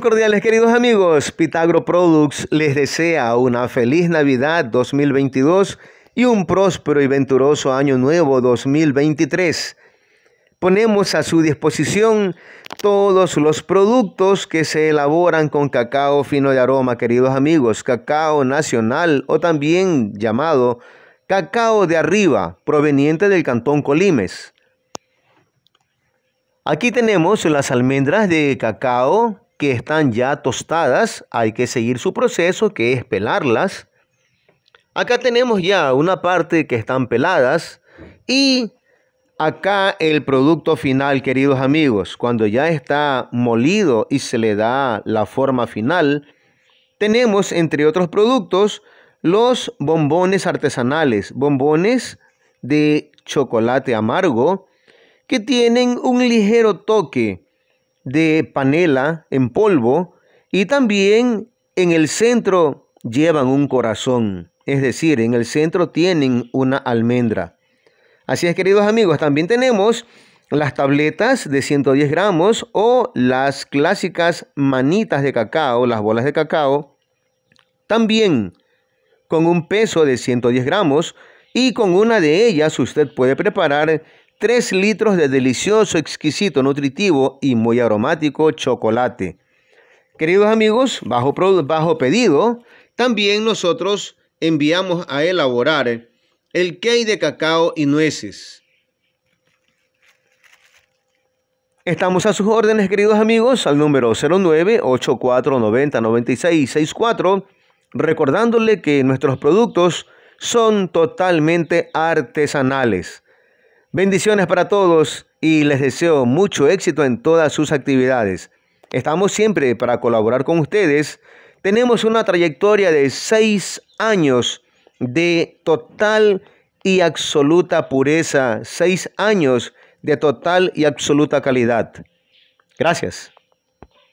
cordiales queridos amigos, Pitagro Products les desea una feliz Navidad 2022 y un próspero y venturoso año nuevo 2023. Ponemos a su disposición todos los productos que se elaboran con cacao fino de aroma, queridos amigos, cacao nacional o también llamado cacao de arriba, proveniente del Cantón Colimes. Aquí tenemos las almendras de cacao, que están ya tostadas, hay que seguir su proceso que es pelarlas. Acá tenemos ya una parte que están peladas y acá el producto final, queridos amigos, cuando ya está molido y se le da la forma final, tenemos entre otros productos los bombones artesanales, bombones de chocolate amargo que tienen un ligero toque de panela en polvo y también en el centro llevan un corazón, es decir, en el centro tienen una almendra. Así es, queridos amigos, también tenemos las tabletas de 110 gramos o las clásicas manitas de cacao, las bolas de cacao, también con un peso de 110 gramos y con una de ellas usted puede preparar 3 litros de delicioso, exquisito, nutritivo y muy aromático chocolate. Queridos amigos, bajo, pedido, también nosotros enviamos a elaborar el cake de cacao y nueces. Estamos a sus órdenes, queridos amigos, al número 09-8490-9664, recordándole que nuestros productos son totalmente artesanales. Bendiciones para todos y les deseo mucho éxito en todas sus actividades. Estamos siempre para colaborar con ustedes. Tenemos una trayectoria de seis años de total y absoluta pureza, seis años de total y absoluta calidad. Gracias.